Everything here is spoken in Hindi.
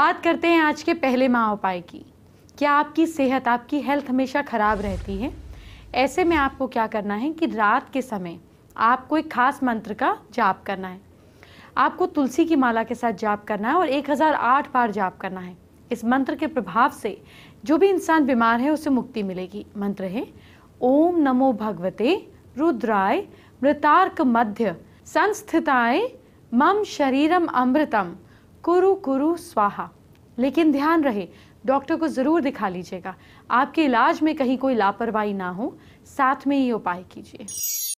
बात करते हैं आज के पहले माह उपाय की क्या आपकी सेहत आपकी हेल्थ हमेशा ख़राब रहती है ऐसे में आपको क्या करना है कि रात के समय आपको एक खास मंत्र का जाप करना है आपको तुलसी की माला के साथ जाप करना है और 1008 बार जाप करना है इस मंत्र के प्रभाव से जो भी इंसान बीमार है उसे मुक्ति मिलेगी मंत्र है ओम नमो भगवते रुद्राय मृतार्क मध्य संस्थिताय मम शरीरम अमृतम कुरु कुरु स्वाहा लेकिन ध्यान रहे डॉक्टर को ज़रूर दिखा लीजिएगा आपके इलाज में कहीं कोई लापरवाही ना हो साथ में ये उपाय कीजिए